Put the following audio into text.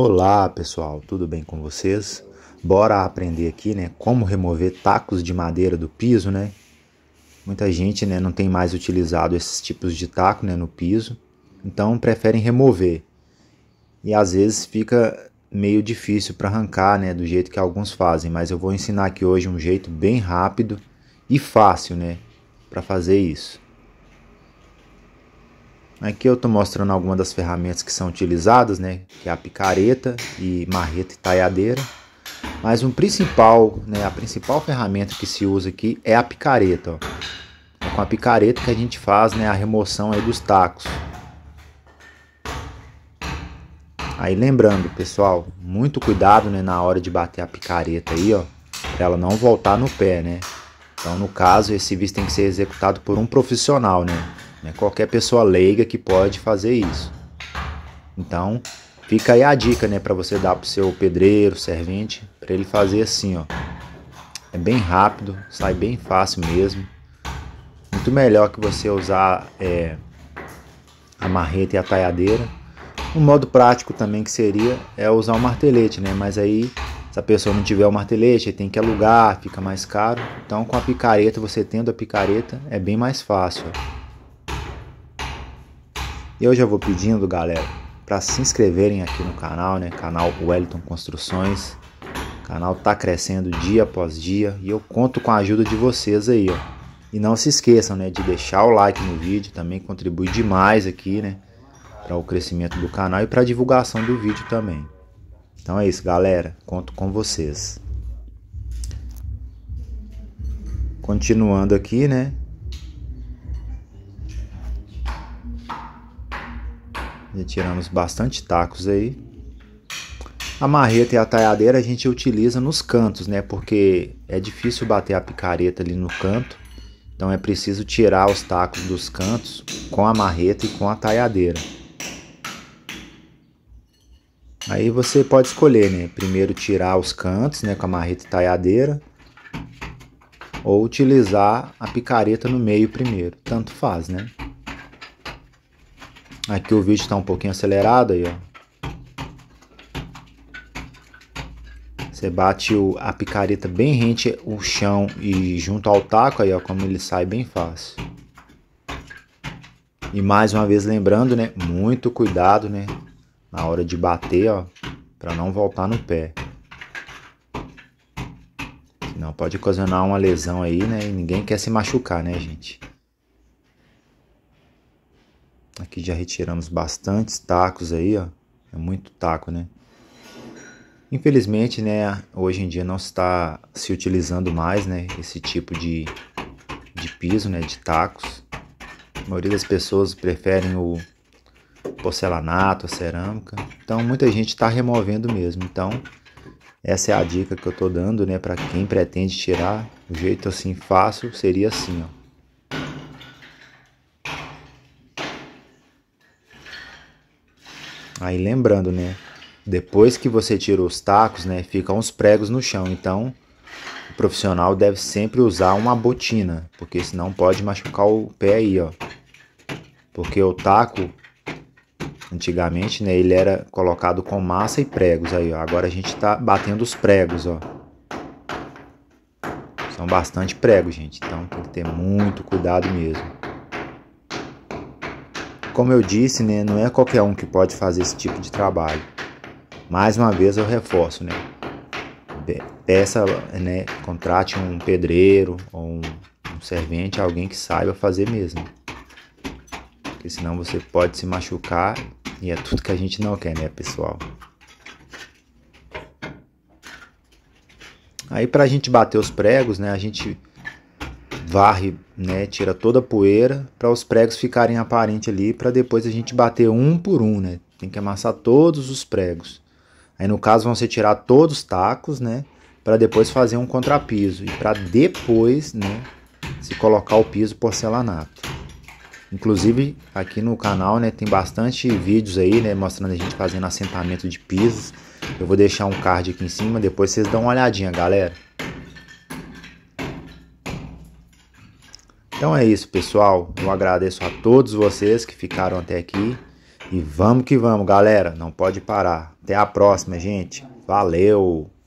Olá pessoal, tudo bem com vocês? Bora aprender aqui, né, como remover tacos de madeira do piso, né? Muita gente, né, não tem mais utilizado esses tipos de taco, né, no piso, então preferem remover. E às vezes fica meio difícil para arrancar, né, do jeito que alguns fazem, mas eu vou ensinar aqui hoje um jeito bem rápido e fácil, né, para fazer isso. Aqui eu estou mostrando algumas das ferramentas que são utilizadas, né, que é a picareta e marreta e taiadeira. Mas o principal, né, a principal ferramenta que se usa aqui é a picareta. Ó. É com a picareta que a gente faz né, a remoção aí dos tacos. Aí lembrando, pessoal, muito cuidado né, na hora de bater a picareta aí, ó, para ela não voltar no pé, né? Então, no caso, esse visto tem que ser executado por um profissional, né? Né? Qualquer pessoa leiga que pode fazer isso. Então, fica aí a dica, né, para você dar pro seu pedreiro, servente, para ele fazer assim, ó. É bem rápido, sai bem fácil mesmo. Muito melhor que você usar é, a marreta e a taiadeira. Um modo prático também que seria é usar o martelete, né? Mas aí, se a pessoa não tiver o martelete, tem que alugar, fica mais caro. Então, com a picareta, você tendo a picareta, é bem mais fácil. Ó. E eu já vou pedindo, galera, para se inscreverem aqui no canal, né? Canal Wellington Construções. O canal tá crescendo dia após dia e eu conto com a ajuda de vocês aí, ó. E não se esqueçam, né, de deixar o like no vídeo, também contribui demais aqui, né, para o crescimento do canal e para a divulgação do vídeo também. Então é isso, galera, conto com vocês. Continuando aqui, né, tiramos bastante tacos aí. A marreta e a talhadeira a gente utiliza nos cantos, né? Porque é difícil bater a picareta ali no canto. Então é preciso tirar os tacos dos cantos com a marreta e com a talhadeira. Aí você pode escolher, né? Primeiro tirar os cantos, né, com a marreta e talhadeira, ou utilizar a picareta no meio primeiro, tanto faz, né? Aqui o vídeo está um pouquinho acelerado aí, ó. Você bate o, a picareta bem rente o chão e junto ao taco aí, ó, como ele sai bem fácil. E mais uma vez lembrando, né, muito cuidado, né, na hora de bater, ó, para não voltar no pé. Senão pode ocasionar uma lesão aí, né, e ninguém quer se machucar, né, gente? Aqui já retiramos bastantes tacos aí, ó. É muito taco, né? Infelizmente, né, hoje em dia não está se utilizando mais, né, esse tipo de, de piso, né, de tacos. A maioria das pessoas preferem o porcelanato, a cerâmica. Então, muita gente está removendo mesmo. Então, essa é a dica que eu estou dando, né, para quem pretende tirar. O jeito assim fácil seria assim, ó. Aí lembrando, né? Depois que você tira os tacos, né, ficam os pregos no chão. Então, o profissional deve sempre usar uma botina, porque senão pode machucar o pé aí, ó. Porque o taco antigamente, né, ele era colocado com massa e pregos aí, ó. Agora a gente tá batendo os pregos, ó. São bastante pregos, gente. Então tem que ter muito cuidado mesmo como eu disse, né, não é qualquer um que pode fazer esse tipo de trabalho. Mais uma vez eu reforço, né? Peça, né, contrate um pedreiro ou um, um servente, alguém que saiba fazer mesmo. Porque senão você pode se machucar e é tudo que a gente não quer, né, pessoal? Aí para a gente bater os pregos, né, a gente varre né? Tira toda a poeira para os pregos ficarem aparentes ali, para depois a gente bater um por um, né? Tem que amassar todos os pregos. Aí no caso vão ser tirar todos os tacos, né? Para depois fazer um contrapiso e para depois, né, se colocar o piso porcelanato. Inclusive aqui no canal, né, tem bastante vídeos aí, né, mostrando a gente fazendo assentamento de pisos. Eu vou deixar um card aqui em cima, depois vocês dão uma olhadinha, galera. Então é isso, pessoal. Eu agradeço a todos vocês que ficaram até aqui. E vamos que vamos, galera. Não pode parar. Até a próxima, gente. Valeu!